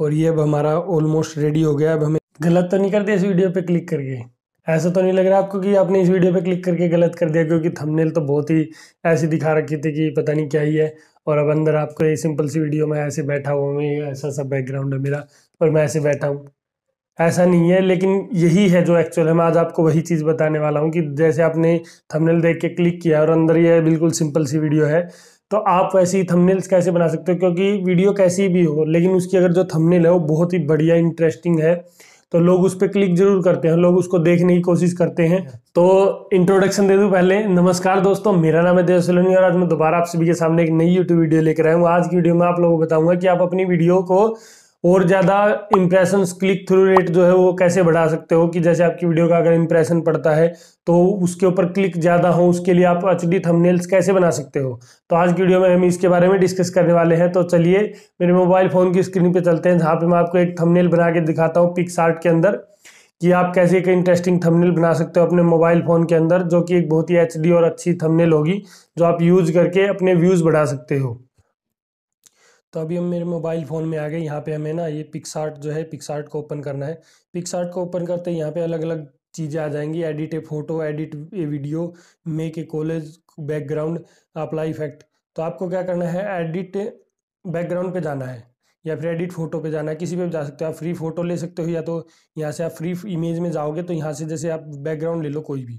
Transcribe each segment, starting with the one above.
और ये अब हमारा ऑलमोस्ट रेडी हो गया अब हमें गलत तो नहीं कर दिया इस वीडियो पे क्लिक करके ऐसा तो नहीं लग रहा आपको कि आपने इस वीडियो पे क्लिक करके गलत कर दिया क्योंकि थंबनेल तो बहुत ही ऐसी दिखा रखी थी कि पता नहीं क्या ही है और अब अंदर आपको ये सिंपल सी वीडियो में ऐसे बैठा हुआ हूँ ऐसा सा बैकग्राउंड है मेरा और मैं ऐसे बैठा हूँ ऐसा नहीं है लेकिन यही है जो एक्चुअल है मैं आज आपको वही चीज़ बताने वाला हूँ कि जैसे आपने थंबनेल देख के क्लिक किया और अंदर यह बिल्कुल सिंपल सी वीडियो है तो आप वैसी थंबनेल्स कैसे बना सकते हो क्योंकि वीडियो कैसी भी हो लेकिन उसकी अगर जो थंबनेल है वो बहुत ही बढ़िया इंटरेस्टिंग है तो लोग उस पर क्लिक जरूर करते हैं लोग उसको देखने की कोशिश करते हैं तो इंट्रोडक्शन दे दूं पहले नमस्कार दोस्तों मेरा नाम है देव सलोनी और आज मैं दोबारा आप सभी के सामने एक नई यूट्यूब वीडियो लेकर आया हूँ आज की वीडियो में आप लोगों को बताऊंगा कि आप अपनी वीडियो को और ज़्यादा इम्प्रेशन क्लिक थ्रू रेट जो है वो कैसे बढ़ा सकते हो कि जैसे आपकी वीडियो का अगर इम्प्रेशन पड़ता है तो उसके ऊपर क्लिक ज़्यादा हो उसके लिए आप एच डी थमनेल्स कैसे बना सकते हो तो आज की वीडियो में हम इसके बारे में डिस्कस करने वाले हैं तो चलिए मेरे मोबाइल फ़ोन की स्क्रीन पर चलते हैं जहाँ पर मैं आपको एक थमनेल बना के दिखाता हूँ पिक्स के अंदर कि आप कैसे एक इंटरेस्टिंग थंबनेल बना सकते हो अपने मोबाइल फ़ोन के अंदर जो कि एक बहुत ही एच और अच्छी थंबनेल होगी जो आप यूज़ करके अपने व्यूज़ बढ़ा सकते हो तो अभी हम मेरे मोबाइल फ़ोन में आ गए यहाँ पे हमें ना ये पिक्सार्ट जो है पिक्सार्ट को ओपन करना है पिक्सार्ट को ओपन करते यहाँ पे अलग अलग चीज़ें आ जाएंगी edit a photo edit a video make a collage background apply effect तो आपको क्या करना है एडिट बैकग्राउंड पे जाना है या फिर एडिट फोटो पे जाना है किसी पे जा सकते हो आप फ्री फोटो ले सकते हो या तो यहाँ से आप फ्री इमेज में जाओगे तो यहाँ से जैसे आप बैकग्राउंड ले लो कोई भी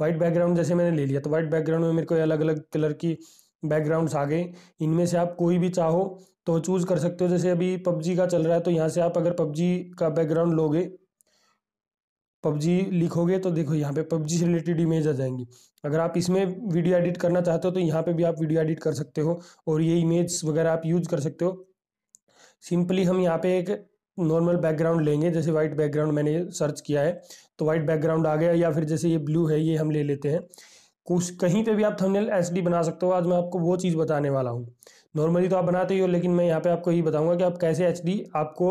वाइट बैकग्राउंड जैसे मैंने ले लिया तो वाइट बैकग्राउंड में मेरे को अलग अलग कलर की बैकग्राउंड्स आ गए इनमें से आप कोई भी चाहो तो चूज़ कर सकते हो जैसे अभी पबजी का चल रहा है तो यहाँ से आप अगर पबजी का बैकग्राउंड लोगे पबजी लिखोगे तो देखो यहाँ पे पबजी से रिलेटेड इमेज आ जाएंगी अगर आप इसमें वीडियो एडिट करना चाहते हो तो यहाँ पे भी आप वीडियो एडिट कर सकते हो और ये इमेज वगैरह आप यूज कर सकते हो सिंपली हम यहाँ पे एक नॉर्मल बैकग्राउंड लेंगे जैसे वाइट बैकग्राउंड मैंने सर्च किया है तो वाइट बैकग्राउंड आ गया या फिर जैसे ये ब्लू है ये हम ले लेते हैं कुछ कहीं पे भी आप थंबनेल एसडी बना सकते हो आज मैं आपको वो चीज़ बताने वाला हूँ नॉर्मली तो आप बनाते ही हो लेकिन मैं यहाँ पे आपको ये बताऊँगा कि आप कैसे एच आपको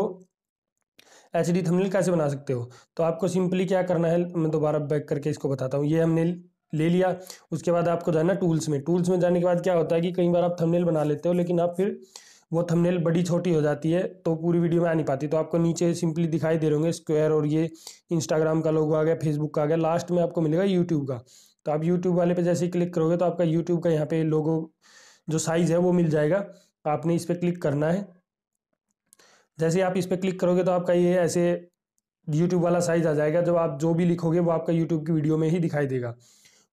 एच डी थंबनेल कैसे बना सकते हो तो आपको सिंपली क्या करना है मैं दोबारा बैक करके इसको बताता हूँ ये हमने ले लिया उसके बाद आपको जाना टूल्स में टूल्स में जाने के बाद क्या होता है कि कई बार आप थमनेल बना लेते हो लेकिन आप फिर वो थमनेल बड़ी छोटी हो जाती है तो पूरी वीडियो में आ नहीं पाती तो आपको नीचे सिंपली दिखाई दे रहे होंगे स्क्वायर और ये इंस्टाग्राम का लोगो आ गया फेसबुक का आ गया लास्ट में आपको मिलेगा यूट्यूब का तो आप यूट्यूब वाले पे जैसे क्लिक करोगे तो आपका यूट्यूब का यहाँ पे लोगो जो साइज़ है वो मिल जाएगा तो आपने इस पर क्लिक करना है जैसे आप इस पर क्लिक करोगे तो आपका ये ऐसे यूट्यूब वाला साइज़ आ जाएगा जब आप जो भी लिखोगे वो आपका यूट्यूब की वीडियो में ही दिखाई देगा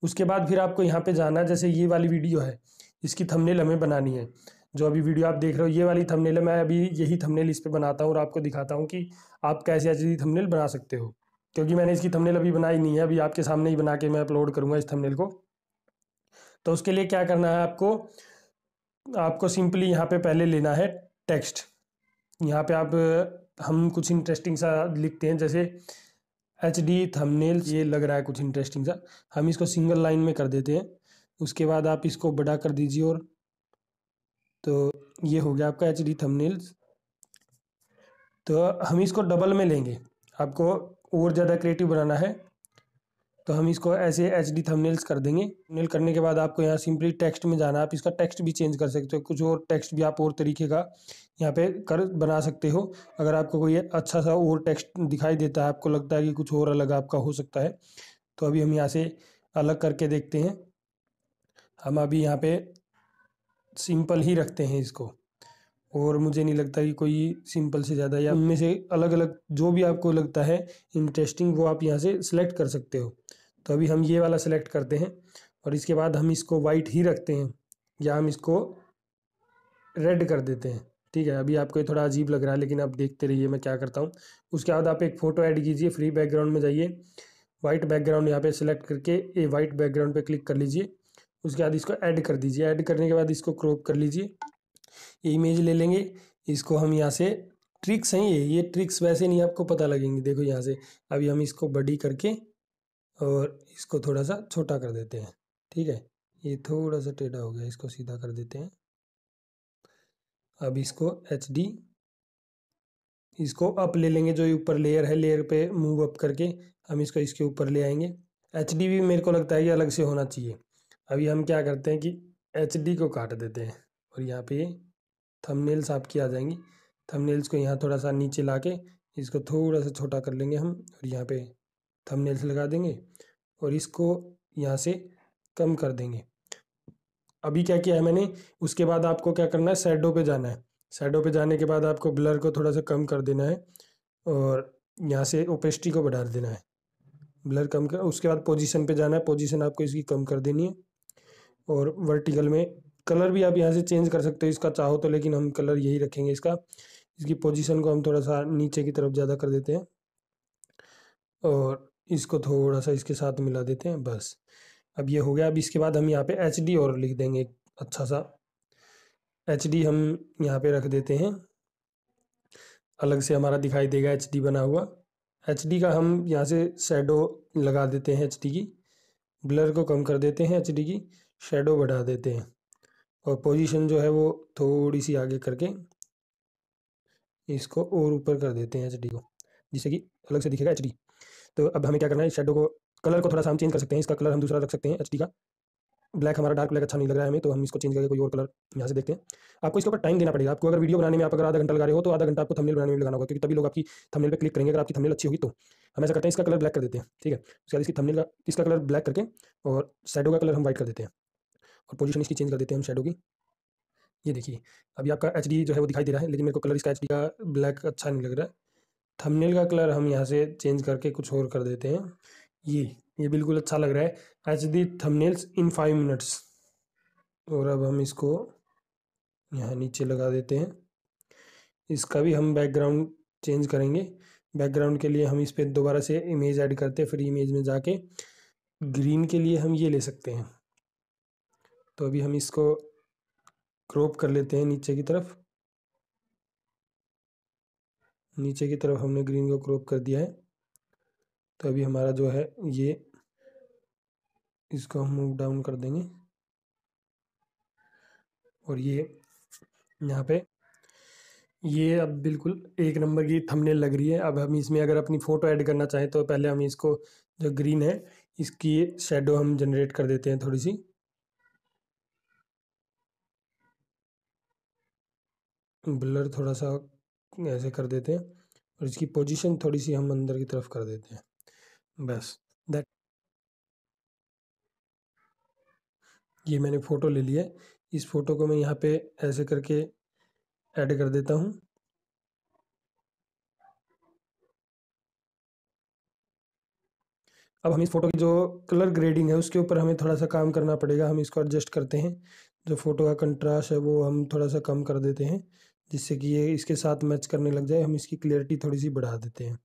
उसके बाद फिर आपको यहाँ पे जाना है जैसे ये वाली वीडियो है इसकी थमनेल हमें बनानी है जो अभी वीडियो आप देख रहे हो ये वाली थमनेल है मैं अभी यही थमनेल इस पर बनाता हूँ और आपको दिखाता हूँ कि आप कैसे ऐसी थमनेल बना सकते हो क्योंकि मैंने इसकी थंबनेल अभी बनाई नहीं है अभी आपके सामने ही बना के मैं अपलोड करूंगा इस थंबनेल को तो उसके लिए क्या करना है आपको आपको सिंपली यहाँ पे पहले लेना है टेक्स्ट यहाँ पे आप हम कुछ इंटरेस्टिंग सा लिखते हैं जैसे एच डी थमनेल ये लग रहा है कुछ इंटरेस्टिंग सा हम इसको सिंगल लाइन में कर देते हैं उसके बाद आप इसको बड़ा कर दीजिए और तो ये हो गया आपका एच डी थमनेल्स तो हम इसको डबल में लेंगे आपको और ज़्यादा क्रिएटिव बनाना है तो हम इसको ऐसे एच डी थमनेल्स कर देंगे थमनेल करने के बाद आपको यहाँ सिंपली टेक्स्ट में जाना है आप इसका टेक्स्ट भी चेंज कर सकते हो कुछ और टेक्स्ट भी आप और तरीके का यहाँ पे कर बना सकते हो अगर आपको कोई अच्छा सा और टेक्स्ट दिखाई देता है आपको लगता है कि कुछ और अलग आपका हो सकता है तो अभी हम यहाँ से अलग करके देखते हैं हम अभी यहाँ पर सिंपल ही रखते हैं इसको और मुझे नहीं लगता कि कोई सिंपल से ज़्यादा या उनमें से अलग अलग जो भी आपको लगता है इंटरेस्टिंग वो आप यहाँ से सिलेक्ट कर सकते हो तो अभी हम ये वाला सेलेक्ट करते हैं और इसके बाद हम इसको वाइट ही रखते हैं या हम इसको रेड कर देते हैं ठीक है अभी आपको ये थोड़ा अजीब लग रहा है लेकिन आप देखते रहिए मैं क्या करता हूँ उसके बाद आप एक फ़ोटो ऐड कीजिए फ्री बैकग्राउंड में जाइए वाइट बैकग्राउंड यहाँ पे सेलेक्ट करके ए वाइट बैकग्राउंड पे क्लिक कर लीजिए उसके बाद इसको ऐड कर दीजिए ऐड करने के बाद इसको क्रॉप कर लीजिए ये इमेज ले लेंगे इसको हम यहाँ से ट्रिक्स हैं ये ये ट्रिक्स वैसे नहीं आपको पता लगेंगे देखो यहाँ से अभी हम इसको बड़ी करके और इसको थोड़ा सा छोटा कर देते हैं ठीक है ये थोड़ा सा टेढ़ा हो गया इसको सीधा कर देते हैं अब इसको एच डी इसको अप ले लेंगे जो ऊपर लेयर है लेयर पे मूव अप करके हम इसको इसके ऊपर ले आएंगे एच डी भी मेरे को लगता है कि अलग से होना चाहिए अभी हम क्या करते हैं कि एच डी को काट देते हैं और यहाँ पे थंबनेल्स आपकी आ जाएंगी थंबनेल्स को यहाँ थोड़ा सा नीचे ला के इसको थोड़ा सा छोटा कर लेंगे हम और यहाँ पे थंबनेल्स लगा देंगे और इसको यहाँ से कम कर देंगे अभी क्या किया है मैंने उसके बाद आपको क्या करना है सैडो पे जाना है सैडो पे जाने के बाद आपको ब्लर को थोड़ा सा कम कर देना है और यहाँ से ओपेस्टी को बढ़ा देना है ब्लर कम कर उसके बाद पोजिशन पर जाना है पोजिशन आपको इसकी कम कर देनी है और वर्टिकल में कलर भी आप यहाँ से चेंज कर सकते हो इसका चाहो तो लेकिन हम कलर यही रखेंगे इसका इसकी पोजीशन को हम थोड़ा सा नीचे की तरफ ज़्यादा कर देते हैं और इसको थोड़ा सा इसके साथ मिला देते हैं बस अब ये हो गया अब इसके बाद हम यहाँ पे एच डी और लिख देंगे एक अच्छा सा एच डी हम यहाँ पे रख देते हैं अलग से हमारा दिखाई देगा एच डी बना हुआ एच डी का हम यहाँ से शेडो लगा देते हैं एच डी की ब्लर को कम कर देते हैं एच डी की शेडो बढ़ा देते हैं और पोजीशन जो है वो थोड़ी सी आगे करके इसको और ऊपर कर देते हैं एच को जिससे कि अलग से दिखेगा एच तो अब हमें क्या करना है शेडो को कलर को थोड़ा सा हम चेंज कर सकते हैं इसका कलर हम दूसरा रख सकते हैं एच का ब्लैक हमारा डार्क ब्लैक अच्छा नहीं लग रहा है हमें तो हम इसको चेंज करके कोई और कलर यहाँ से देखते हैं आपको इसके ऊपर टाइम देना पड़ेगा आपको अगर वीडियो बनाने में आप अगर आधा घंटा लगा रहे हो तो आधा घंटा आपको थंबनेल बनाने में लगाना होगा क्योंकि तभी लोग आपकी थंबनेल पर क्लिक करेंगे अगर आपकी थंबनेल अच्छी होगी तो हम ऐसा करते हैं इसका कलर ब्लैक कर देते हैं ठीक है उसके बाद इसकी का इसका कलर ब्लैक करके और साइडों का कलर हम व्हाइट कर देते हैं और पोजीशन इसकी चेंज कर देते हैं हम शेडो की ये देखिए अभी आपका एच जो है वो दिखाई दे रहा है लेकिन मेरे को कलर इसका एच का ब्लैक अच्छा नहीं लग रहा है थमनेल का कलर हम यहाँ से चेंज करके कुछ और कर देते हैं ये ये बिल्कुल अच्छा लग रहा है H D thumbnails in five minutes और अब हम इसको यहाँ नीचे लगा देते हैं इसका भी हम बैकग्राउंड चेंज करेंगे बैकग्राउंड के लिए हम इस पर दोबारा से इमेज ऐड करते हैं फिर इमेज में जाके ग्रीन के लिए हम ये ले सकते हैं तो अभी हम इसको क्रॉप कर लेते हैं नीचे की तरफ नीचे की तरफ हमने ग्रीन को क्रॉप कर दिया है तो अभी हमारा जो है ये इसको हम मूव डाउन कर देंगे और ये यहाँ पे ये अब बिल्कुल एक नंबर की थंबनेल लग रही है अब हम इसमें अगर अपनी फ़ोटो ऐड करना चाहें तो पहले हम इसको जो ग्रीन है इसकी शेडो हम जनरेट कर देते हैं थोड़ी सी ब्लर थोड़ा सा ऐसे कर देते हैं और इसकी पोजीशन थोड़ी सी हम अंदर की तरफ कर देते हैं बस दैट ये मैंने फ़ोटो ले लिया है इस फ़ोटो को मैं यहाँ पे ऐसे करके ऐड कर देता हूँ अब हम इस फ़ोटो की जो कलर ग्रेडिंग है उसके ऊपर हमें थोड़ा सा काम करना पड़ेगा हम इसको एडजस्ट करते हैं जो फ़ोटो का कंट्रास्ट है वो हम थोड़ा सा कम कर देते हैं जिससे कि ये इसके साथ मैच करने लग जाए हम इसकी क्लियरिटी थोड़ी सी बढ़ा देते हैं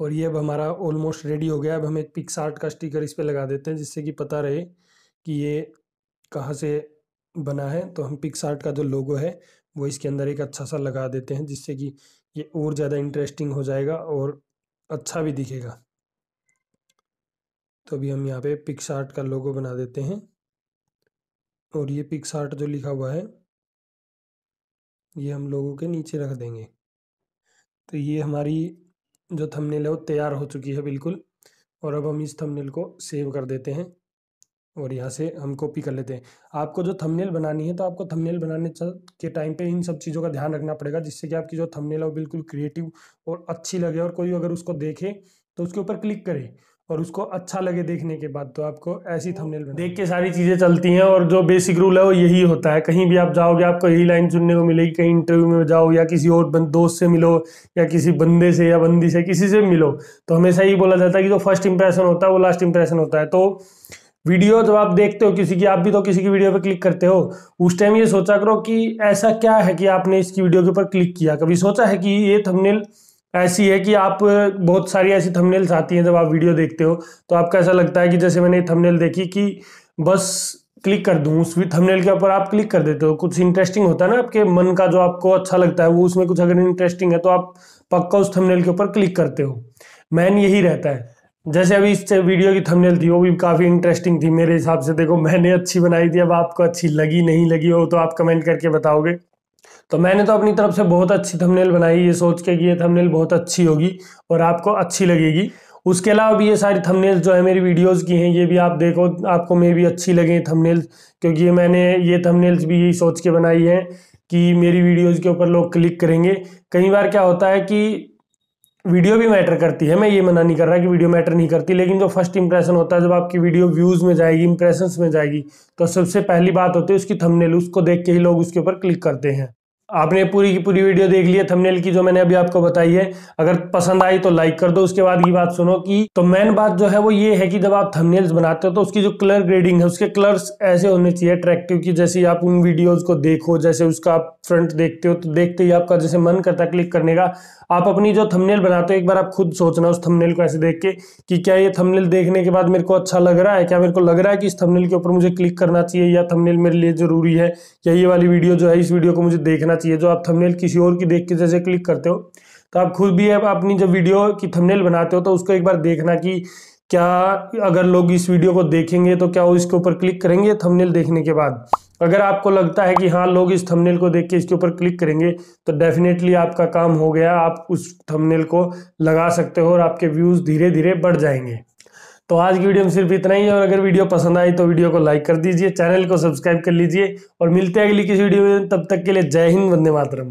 और ये अब हमारा ऑलमोस्ट रेडी हो गया अब हम एक पिक्स का स्टिकर इस पर लगा देते हैं जिससे कि पता रहे कि ये कहाँ से बना है तो हम आर्ट का जो लोगो है वो इसके अंदर एक अच्छा सा लगा देते हैं जिससे कि ये और ज़्यादा इंटरेस्टिंग हो जाएगा और अच्छा भी दिखेगा तो अभी हम यहाँ पे पिक्सार्ट का लोगो बना देते हैं और ये पिक्सार्ट जो लिखा हुआ है ये हम लोगों के नीचे रख देंगे तो ये हमारी जो थंबनेल है वो तैयार हो चुकी है बिल्कुल और अब हम इस थंबनेल को सेव कर देते हैं और यहाँ से हम कॉपी कर लेते हैं आपको जो थंबनेल बनानी है तो आपको थंबनेल बनाने के टाइम पे इन सब चीज़ों का ध्यान रखना पड़ेगा जिससे कि आपकी जो थंबनेल है वो बिल्कुल क्रिएटिव और अच्छी लगे और कोई अगर उसको देखे तो उसके ऊपर क्लिक करे और उसको अच्छा लगे देखने के बाद तो आपको ऐसी थंबनेल देख के सारी चीज़ें चलती हैं और जो बेसिक रूल है वो यही होता है कहीं भी आप जाओगे आपको यही लाइन सुनने को मिलेगी कहीं इंटरव्यू में जाओ या किसी और दोस्त से मिलो या किसी बंदे से या बंदी से किसी से मिलो तो हमेशा यही बोला जाता है कि जो फर्स्ट इंप्रेशन होता है वो लास्ट इंप्रेशन होता है तो वीडियो जब आप देखते हो किसी की आप भी तो किसी की वीडियो पर क्लिक करते हो उस टाइम ये सोचा करो कि ऐसा क्या है कि आपने इसकी वीडियो के ऊपर क्लिक किया कभी सोचा है कि ये थंबनेल ऐसी है कि आप बहुत सारी ऐसी थंबनेल्स आती हैं जब आप वीडियो देखते हो तो आपको ऐसा लगता है कि जैसे मैंने थंबनेल देखी कि बस क्लिक कर दूँ उस थंबनेल के ऊपर आप क्लिक कर देते हो कुछ इंटरेस्टिंग होता है ना आपके मन का जो आपको अच्छा लगता है वो उसमें कुछ अगर इंटरेस्टिंग है तो आप पक्का उस थंबनेल के ऊपर क्लिक करते हो मैन यही रहता है जैसे अभी इस वीडियो की थंबनेल थी वो भी काफ़ी इंटरेस्टिंग थी मेरे हिसाब से देखो मैंने अच्छी बनाई थी अब आपको अच्छी लगी नहीं लगी हो तो आप कमेंट करके बताओगे तो मैंने तो अपनी तरफ से बहुत अच्छी थंबनेल बनाई ये सोच के कि ये थंबनेल बहुत अच्छी होगी और आपको अच्छी लगेगी उसके अलावा भी ये सारी थंबनेल्स जो है मेरी वीडियोस की हैं ये भी आप देखो आपको मे भी अच्छी लगे थंबनेल्स क्योंकि ये मैंने ये थंबनेल्स भी यही सोच के बनाई हैं कि मेरी वीडियोस के ऊपर लोग क्लिक करेंगे कई बार क्या होता है कि वीडियो भी मैटर करती है मैं ये मना नहीं कर रहा कि वीडियो मैटर नहीं करती लेकिन जो फर्स्ट इंप्रेशन होता है जब आपकी वीडियो व्यूज़ में जाएगी इंप्रेशन में जाएगी तो सबसे पहली बात होती है उसकी थंबनेल उसको देख के ही लोग उसके ऊपर क्लिक करते हैं आपने पूरी की पूरी वीडियो देख ली है थंबनेल की जो मैंने अभी आपको बताई है अगर पसंद आई तो लाइक कर दो उसके बाद की बात सुनो कि तो मेन बात जो है वो ये है कि जब आप थंबनेल्स बनाते हो तो उसकी जो कलर ग्रेडिंग है उसके कलर्स ऐसे होने चाहिए अट्रैक्टिव की जैसे आप उन वीडियोज को देखो जैसे उसका आप फ्रंट देखते हो तो देखते ही आपका जैसे मन करता है क्लिक करने का आप अपनी जो थमनेल बनाते हो एक बार आप खुद सोचना उस थमनेल को ऐसे देख के कि क्या ये थमनेल देखने के बाद मेरे को अच्छा लग रहा है क्या मेरे को लग रहा है कि इस थमनेल के ऊपर मुझे क्लिक करना चाहिए या थमनेल मेरे लिए जरूरी है या ये वाली वीडियो जो है इस वीडियो को मुझे देखना चाहिए जो आप थंबनेल किसी और की देख के जैसे क्लिक करते हो तो आप खुद भी आप अपनी जब वीडियो की थंबनेल बनाते हो तो उसको एक बार देखना कि क्या अगर लोग इस वीडियो को देखेंगे तो क्या वो इसके ऊपर क्लिक करेंगे थंबनेल देखने के बाद अगर आपको लगता है कि हाँ लोग इस थंबनेल को देख के इसके ऊपर क्लिक करेंगे तो डेफिनेटली आपका काम हो गया आप उस थंबनेल को लगा सकते हो और आपके व्यूज़ धीरे धीरे बढ़ जाएंगे तो आज की वीडियो में सिर्फ इतना ही है और अगर वीडियो पसंद आई तो वीडियो को लाइक कर दीजिए चैनल को सब्सक्राइब कर लीजिए और मिलते हैं अगली किसी वीडियो में तब तक के लिए जय हिंद वंदे मातरम